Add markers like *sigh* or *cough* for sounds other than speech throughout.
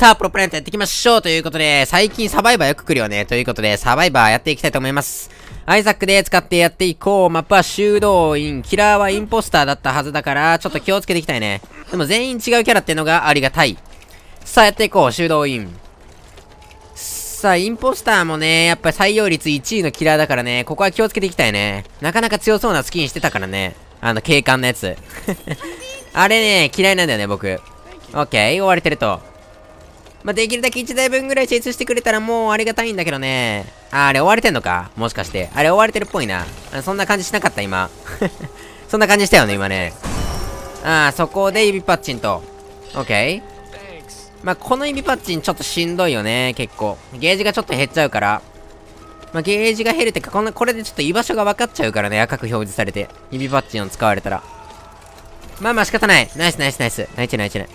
さあ、プロプラントやっていきましょうということで、最近サバイバーよく来るよね。ということで、サバイバーやっていきたいと思います。アイザックで使ってやっていこう。マップは修道院、キラーはインポスターだったはずだから、ちょっと気をつけていきたいね。でも全員違うキャラってのがありがたい。さあ、やっていこう。修道院。さあ、インポスターもね、やっぱ採用率1位のキラーだからね、ここは気をつけていきたいね。なかなか強そうなスキンしてたからね。あの、警官のやつ。*laughs* あれね、嫌いなんだよね、僕。オッケー、追われてると。まあ、できるだけ1台分ぐらい精通してくれたらもうありがたいんだけどね。あ、あれ追われてんのかもしかして。あれ追われてるっぽいな。そんな感じしなかった今。*laughs* そんな感じしたよね、今ね。ああ、そこで指パッチンと。オッケー。まあ、この指パッチンちょっとしんどいよね、結構。ゲージがちょっと減っちゃうから。まあ、ゲージが減るってか、この、これでちょっと居場所が分かっちゃうからね、赤く表示されて。指パッチンを使われたら。まあまあ仕方ない。ナイスナイスナイス。ナイチナイチナイ。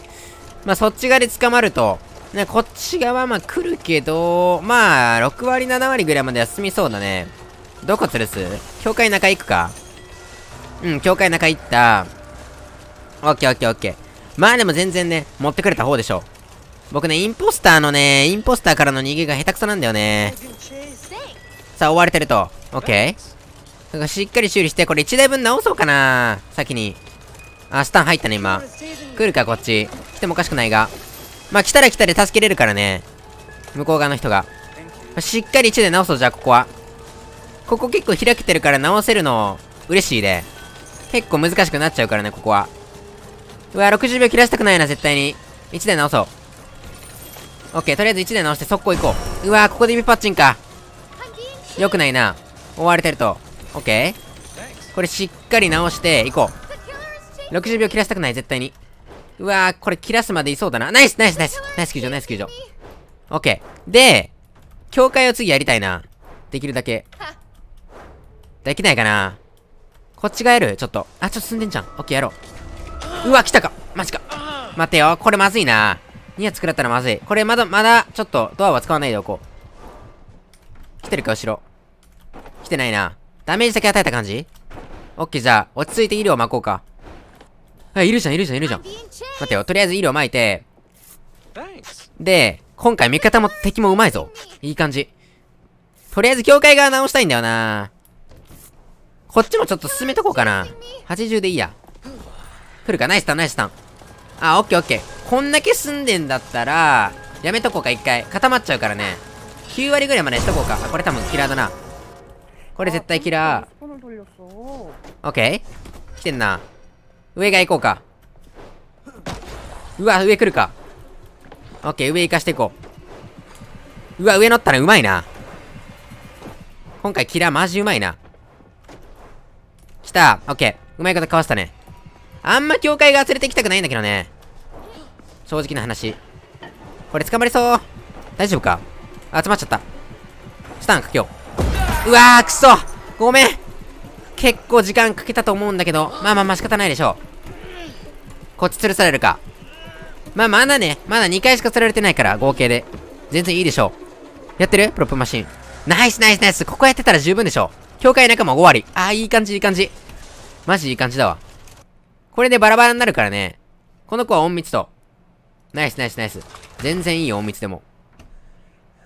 まあ、そっち側で捕まると、ね、こっち側、まあ、来るけど、まあ、6割、7割ぐらいまで休みそうだね。どこ吊るす教会中行くか。うん、教会中行った。オッケーオッケーオッケー。まあでも全然ね、持ってくれた方でしょ。僕ね、インポスターのね、インポスターからの逃げが下手くそなんだよね。さあ、追われてると。オッケーなんかしっかり修理して、これ1台分直そうかな先に。あ、スタン入ったね、今。来るか、こっち。来てもおかしくないが。まあ、来たら来たで助けれるからね。向こう側の人が。しっかり1で直そう、じゃあ、ここは。ここ結構開けてるから直せるの、嬉しいで。結構難しくなっちゃうからね、ここは。うわ、60秒切らしたくないな、絶対に。1で直そう。オッケー、とりあえず1で直して速攻行こう。うわここで指パッチンか。よくないな。追われてると。オッケーこれしっかり直して、行こう。60秒切らしたくない、絶対に。うわー、これ切らすまでいそうだな。ナイスナイスナイスナイス救助、ナイス救助。オッケー。で、境界を次やりたいな。できるだけ。できないかなこっちがやるちょっと。あ、ちょっと進んでんじゃん。オッケーやろう。うわ、来たかマジか。待てよ。これまずいな。2発作られたらまずい。これまだ、まだ、ちょっと、ドアは使わないでおこう。来てるか、後ろ。来てないな。ダメージだけ与えた感じオッケー、じゃあ、落ち着いて医療を巻こうか。あ、いるじゃん、いるじゃん、いるじゃん。待ってよ、とりあえず医療撒いて。で、今回味方も敵もうまいぞ。いい感じ。とりあえず境界側直したいんだよなこっちもちょっと進めとこうかな。80でいいや。来るか、ナイスタン、ナイスタン。あ、オッケーオッケー。こんだけ済んでんだったら、やめとこうか、一回。固まっちゃうからね。9割ぐらいまでしとこうか。あ、これ多分キラーだな。これ絶対キラー。オッケー来てんな。上が行こうか。うわ、上来るか。オッケー、上行かしていこう。うわ、上乗ったらうまいな。今回キラーマジうまいな。来た。オッケー。うまいことかわしたね。あんま境界が忘れてきたくないんだけどね。正直な話。これ捕まりそう。大丈夫か集まっちゃった。スタンか、今日。うわー、くそごめん結構時間かけたと思うんだけど、まあまあまあ仕方ないでしょう。こっち吊るされるか。まあまだね、まだ2回しか釣られてないから、合計で。全然いいでしょう。やってるプロップマシン。ナイスナイスナイスここやってたら十分でしょう。境界仲間5割。ああ、いい感じいい感じ。マジいい感じだわ。これでバラバラになるからね。この子は隠密と。ナイスナイスナイス。全然いいよ、隠密でも。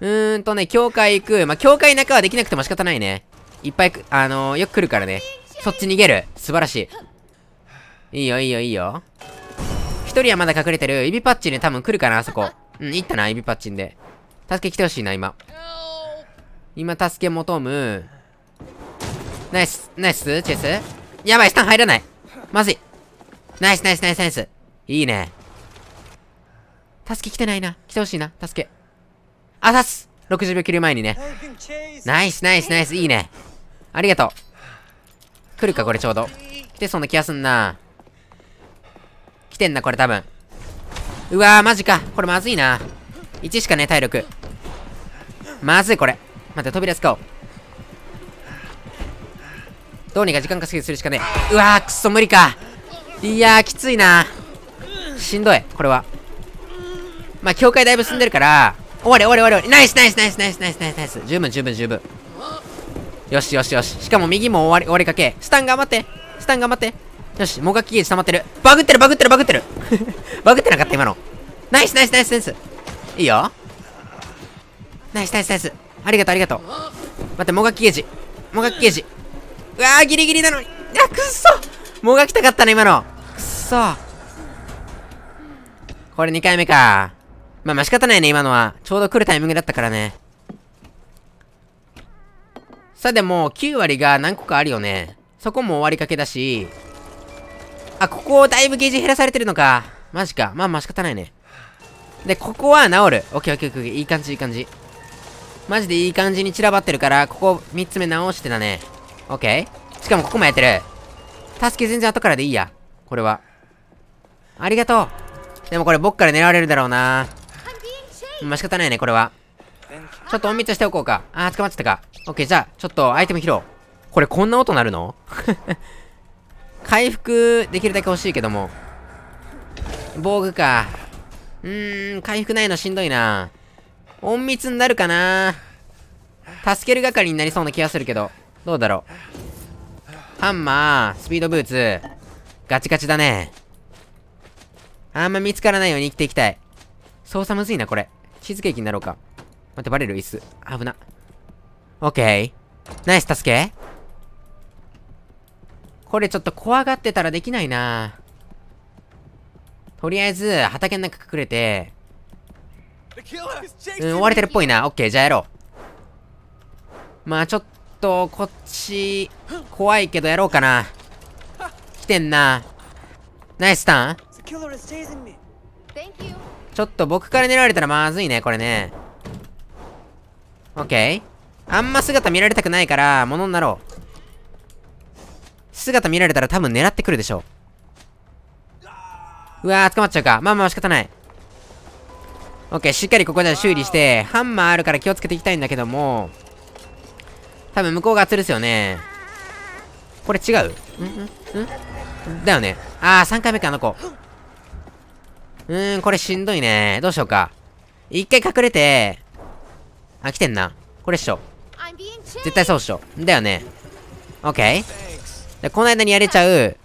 うーんとね、境界行く。まあ、境界仲はできなくても仕方ないね。いっぱいあのー、よく来るからね。そっち逃げる。素晴らしい。いいよ、いいよ、いいよ。一人はまだ隠れてる。イビパッチンで多分来るかな、あそこ。うん、行ったな、イビパッチンで。助け来てほしいな、今。今、助け求む。ナイス、ナイス、チェス。やばい、スタン入らない。まずい。ナイス、ナイス、ナイス、ナイス。いいね。助け来てないな。来てほしいな、助け。あ、刺す !60 秒切る前にね。ナイス、ナイス、ナイス、いいね。ありがとう。来るか、これちょうど。来てそうな気がすんな。来てんな、これ多分。うわー、マジか。これまずいな。1しかね、体力。まずい、これ。待って、扉使おう。どうにか時間稼ぎするしかねえ。うわー、くそ、無理か。いやー、きついな。しんどい、これは。まあ、境界だいぶ進んでるから、終われ終われ終われ。ナイスナイスナイスナイスナイスナイス。十分十分十分。よしよしよし。しかも右も終わり、終わりかけ。スタン頑張って。スタン頑張って。よし、もがきゲージ溜まってる。バグってる、バグってる、バグってる。*laughs* バグってなかった、今の。ナイス、ナイス、ナイス、ナイス。いいよ。ナイス、ナイス、ナイス。ありがとう、ありがとう。待って、もがきゲージ。もがきゲージ。うわー、ギリギリなのに。あ、くっそもがきたかったね、今の。くっそこれ2回目か。まあ、まあ仕方ないね、今のは。ちょうど来るタイミングだったからね。さあでも、9割が何個かあるよね。そこも終わりかけだし。あ、ここだいぶゲージ減らされてるのか。マジか。まあまあ仕方ないね。で、ここは治る。オッケーオッケーオッケー。いい感じ、いい感じ。マジでいい感じに散らばってるから、ここ3つ目直してだね。オッケーしかもここもやってる。助け全然後からでいいや。これは。ありがとう。でもこれ僕から狙われるだろうな。まあ仕方ないね、これは。ちょっと隠密しておこうか。あー、捕まっちゃったか。オッケー、じゃあ、ちょっとアイテム拾おう。これこんな音なるの *laughs* 回復できるだけ欲しいけども。防具か。うーん、回復ないのしんどいな。隠密になるかな助ける係になりそうな気がするけど。どうだろう。ハンマー、スピードブーツ。ガチガチだね。あんま見つからないように生きていきたい。操作むずいな、これ。チーズケーキになろうか。待って、バレる椅子。危な。オッケー。ナイス、助け。これちょっと怖がってたらできないなとりあえず、畑の中隠れて、うん、追われてるっぽいな。オッケー、じゃあやろう。まあちょっと、こっち、怖いけどやろうかな。来てんな。ナイスターンちょっと僕から狙われたらまずいね、これね。オッケーあんま姿見られたくないから、ものになろう。姿見られたら多分狙ってくるでしょう。うわー、捕まっちゃうか。まあまあ仕方ない。オッケー、しっかりここで修理して、ハンマーあるから気をつけていきたいんだけども、多分向こうが圧ですよね。これ違ううんんだよね。あー、3回目か、あの子。うーん、これしんどいね。どうしようか。一回隠れて、あ、来てんな。これっしょ。絶対そうっしょ。だよね。OK。じゃで、この間にやれちゃう。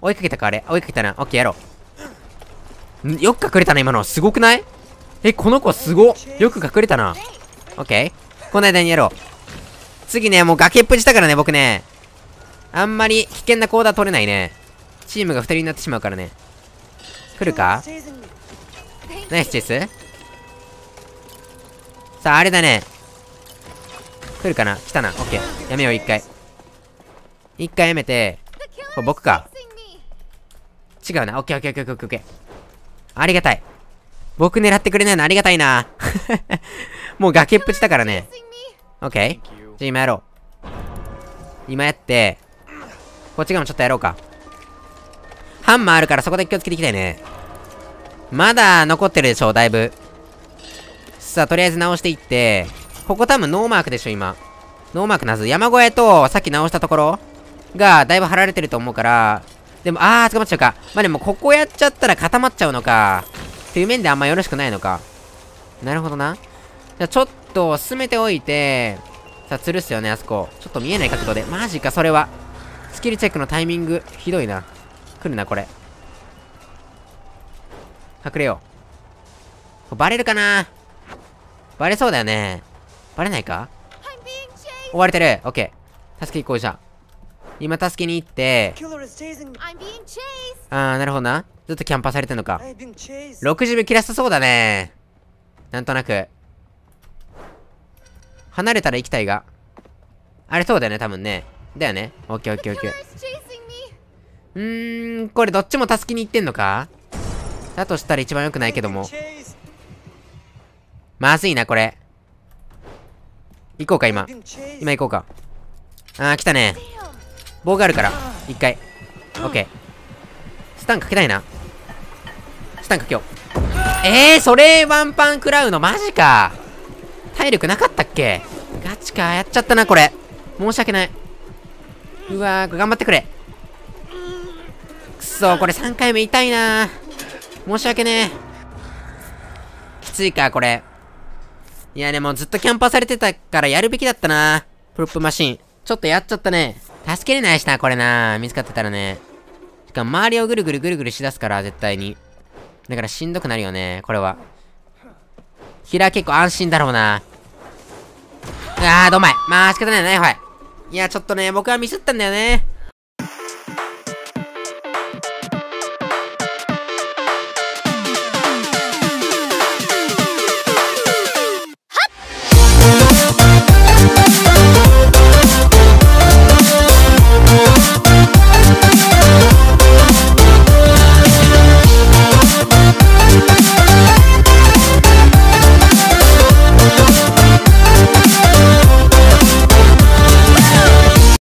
追いかけたかあれ追いかけたな。オッケーやろう。よく隠れたな、今の。すごくないえ、この子すご。よく隠れたな。OK。この間にやろう。次ね、もう崖っぷちだからね、僕ね。あんまり危険な行動は取れないね。チームが2人になってしまうからね。来るかナイスチェスさあ、あれだね。来るかな来たな。オッケー。やめよう、一回。一回やめて、これ僕か。違うな。オッケーオッケーオッケーオッケーオッケー。ありがたい。僕狙ってくれないのありがたいな。*laughs* もう崖っぷちだからね。オッケー。じゃあ今やろう。今やって、こっち側もちょっとやろうか。ハンマーあるからそこで気をつけていきたいね。まだ残ってるでしょ、だいぶ。さ、とりあえず直していって、ここ多分ノーマークでしょ、今。ノーマークなず。山小屋と、さっき直したところが、だいぶ張られてると思うから、でも、あー、捕まっちゃうか。まあでも、ここやっちゃったら固まっちゃうのか。っていう面であんまよろしくないのか。なるほどな。じゃあ、ちょっと、進めておいて、さあ、吊るすよね、あそこ。ちょっと見えない角度で。マジか、それは。スキルチェックのタイミング、ひどいな。来るな、これ。隠れよう。バレるかなバレそうだよね。バレないか追われてる。オッケー。助け行こうじゃん。今、助けに行って。あー、なるほどな。ずっとキャンパされてんのか。60秒切らさそうだね。なんとなく。離れたら行きたいが。あれそうだよね、多分ね。だよね。オッケーオッケーオッケー。うーん、これどっちも助けに行ってんのかだとしたら一番良くないけども。まずいな、これ。行こうか、今。今行こうか。あー、来たね。棒があるから。一回。オッケー。スタンかけたいな。スタンかけよう。えー、それワンパン食らうのマジか。体力なかったっけガチか。やっちゃったな、これ。申し訳ない。うわー、頑張ってくれ。くそこれ3回目痛いな申し訳ねえ。きついか、これ。いや、でもずっとキャンパされてたからやるべきだったな。プロップマシン。ちょっとやっちゃったね。助けれないしな、これな。見つかってたらね。しかも周りをぐるぐるぐるぐるしだすから、絶対に。だからしんどくなるよね、これは。ヒラ結構安心だろうな。あー、どまい。まあ仕方ないね、はい。いや、ちょっとね、僕はミスったんだよね。